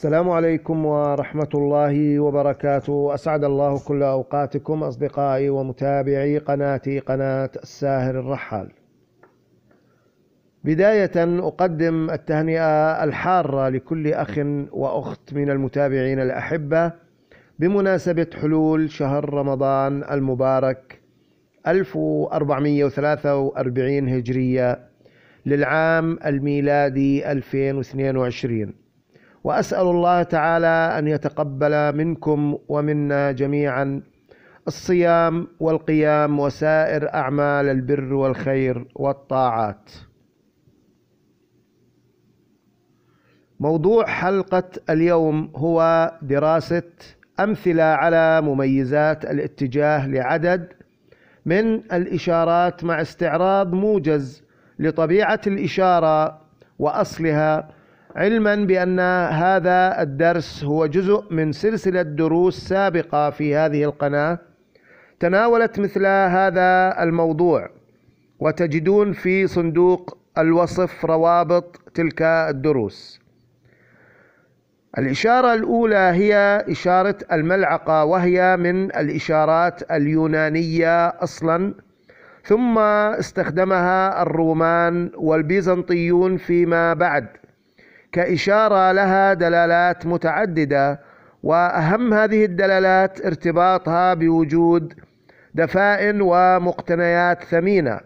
السلام عليكم ورحمة الله وبركاته أسعد الله كل أوقاتكم أصدقائي ومتابعي قناتي قناة الساهر الرحال بداية أقدم التهنئة الحارة لكل أخ وأخت من المتابعين الأحبة بمناسبة حلول شهر رمضان المبارك 1443 هجرية للعام الميلادي 2022 واسال الله تعالى ان يتقبل منكم ومنا جميعا الصيام والقيام وسائر اعمال البر والخير والطاعات موضوع حلقه اليوم هو دراسه امثله على مميزات الاتجاه لعدد من الاشارات مع استعراض موجز لطبيعه الاشاره واصلها علما بأن هذا الدرس هو جزء من سلسلة دروس سابقة في هذه القناة تناولت مثل هذا الموضوع وتجدون في صندوق الوصف روابط تلك الدروس الإشارة الأولى هي إشارة الملعقة وهي من الإشارات اليونانية أصلا ثم استخدمها الرومان والبيزنطيون فيما بعد كإشارة لها دلالات متعددة وأهم هذه الدلالات ارتباطها بوجود دفائن ومقتنيات ثمينة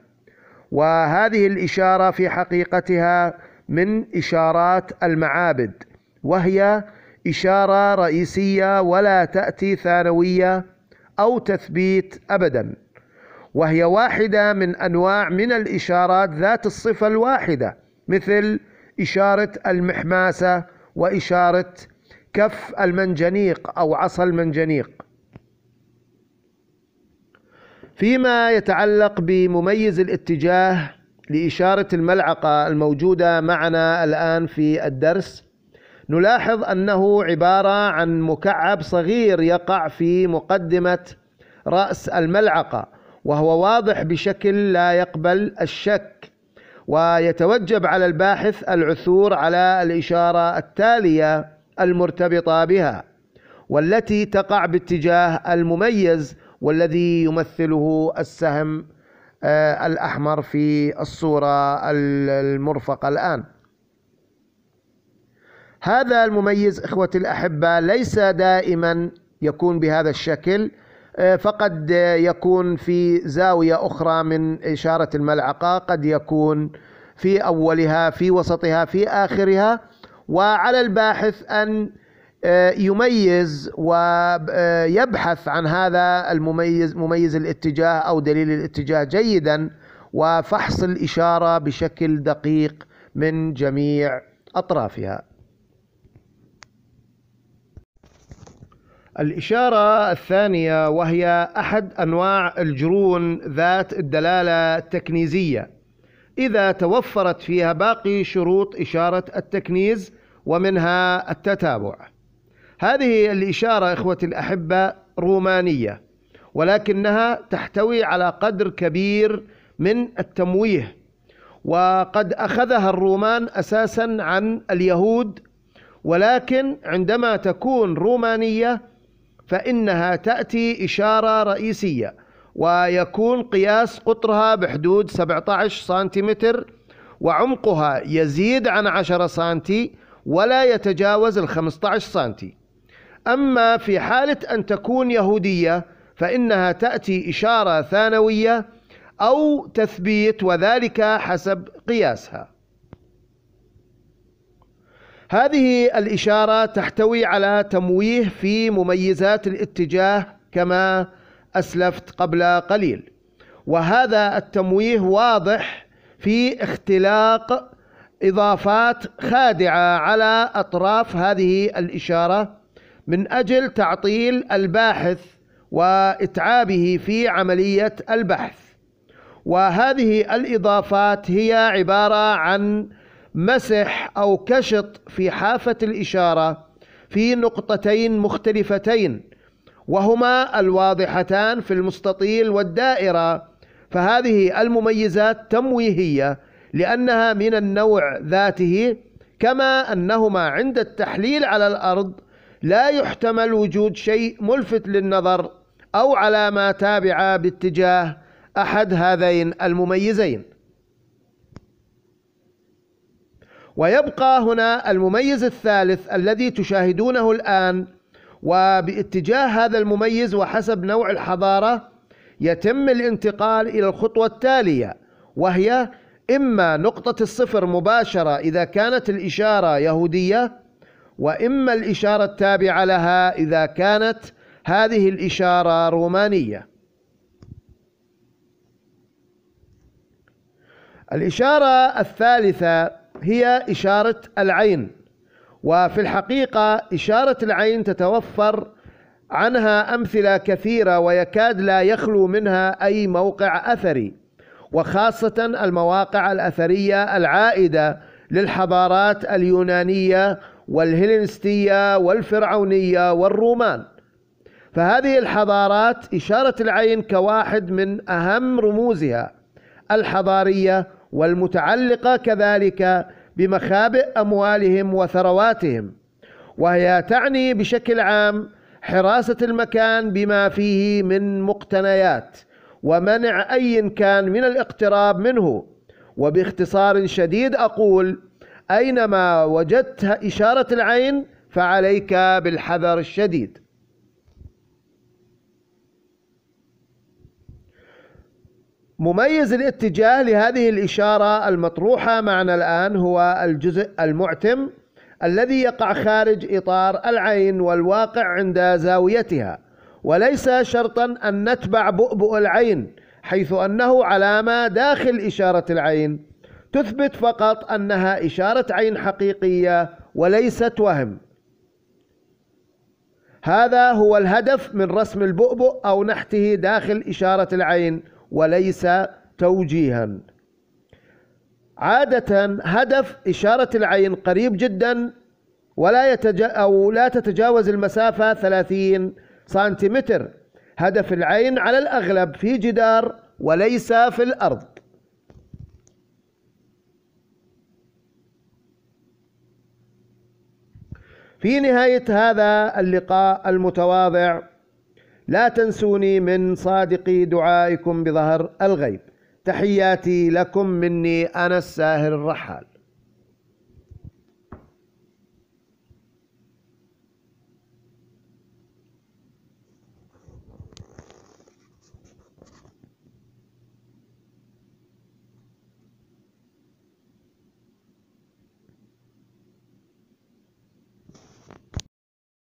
وهذه الإشارة في حقيقتها من إشارات المعابد وهي إشارة رئيسية ولا تأتي ثانوية أو تثبيت أبدا وهي واحدة من أنواع من الإشارات ذات الصفة الواحدة مثل إشارة المحماسة وإشارة كف المنجنيق أو عصا المنجنيق فيما يتعلق بمميز الاتجاه لإشارة الملعقة الموجودة معنا الآن في الدرس نلاحظ أنه عبارة عن مكعب صغير يقع في مقدمة رأس الملعقة وهو واضح بشكل لا يقبل الشك ويتوجب على الباحث العثور على الإشارة التالية المرتبطة بها والتي تقع باتجاه المميز والذي يمثله السهم آه، الأحمر في الصورة المرفقة الآن هذا المميز إخوتي الأحبة ليس دائما يكون بهذا الشكل آه، فقد آه، يكون في زاوية أخرى من إشارة الملعقة قد يكون في أولها في وسطها في آخرها وعلى الباحث أن آه، يميز ويبحث عن هذا المميز مميز الاتجاه أو دليل الاتجاه جيدا وفحص الإشارة بشكل دقيق من جميع أطرافها الإشارة الثانية وهي أحد أنواع الجرون ذات الدلالة التكنيزية إذا توفرت فيها باقي شروط إشارة التكنيز ومنها التتابع هذه الإشارة إخوتي الأحبة رومانية ولكنها تحتوي على قدر كبير من التمويه وقد أخذها الرومان أساسا عن اليهود ولكن عندما تكون رومانية فإنها تأتي إشارة رئيسية ويكون قياس قطرها بحدود 17 سنتيمتر وعمقها يزيد عن 10 سنتي ولا يتجاوز ال 15 سنتي أما في حالة أن تكون يهودية فإنها تأتي إشارة ثانوية أو تثبيت وذلك حسب قياسها هذه الإشارة تحتوي على تمويه في مميزات الاتجاه كما أسلفت قبل قليل وهذا التمويه واضح في اختلاق إضافات خادعة على أطراف هذه الإشارة من أجل تعطيل الباحث وإتعابه في عملية البحث وهذه الإضافات هي عبارة عن مسح أو كشط في حافة الإشارة في نقطتين مختلفتين وهما الواضحتان في المستطيل والدائرة فهذه المميزات تمويهية لأنها من النوع ذاته كما أنهما عند التحليل على الأرض لا يحتمل وجود شيء ملفت للنظر أو علامه تابعه باتجاه أحد هذين المميزين ويبقى هنا المميز الثالث الذي تشاهدونه الآن وباتجاه هذا المميز وحسب نوع الحضارة يتم الانتقال إلى الخطوة التالية وهي إما نقطة الصفر مباشرة إذا كانت الإشارة يهودية وإما الإشارة التابعة لها إذا كانت هذه الإشارة رومانية الإشارة الثالثة هي إشارة العين وفي الحقيقة إشارة العين تتوفر عنها أمثلة كثيرة ويكاد لا يخلو منها أي موقع أثري وخاصة المواقع الأثرية العائدة للحضارات اليونانية والهلنستية والفرعونية والرومان فهذه الحضارات إشارة العين كواحد من أهم رموزها الحضارية والمتعلقة كذلك بمخابئ أموالهم وثرواتهم وهي تعني بشكل عام حراسة المكان بما فيه من مقتنيات ومنع أي كان من الاقتراب منه وباختصار شديد أقول أينما وجدت إشارة العين فعليك بالحذر الشديد مميز الاتجاه لهذه الإشارة المطروحة معنا الآن هو الجزء المعتم الذي يقع خارج إطار العين والواقع عند زاويتها وليس شرطا أن نتبع بؤبؤ العين حيث أنه علامة داخل إشارة العين تثبت فقط أنها إشارة عين حقيقية وليست وهم هذا هو الهدف من رسم البؤبؤ أو نحته داخل إشارة العين وليس توجيها عادة هدف إشارة العين قريب جدا ولا يتجا أو لا تتجاوز المسافة 30 سنتيمتر هدف العين على الأغلب في جدار وليس في الأرض في نهاية هذا اللقاء المتواضع لا تنسوني من صادق دعائكم بظهر الغيب تحياتي لكم مني أنا الساهر الرحال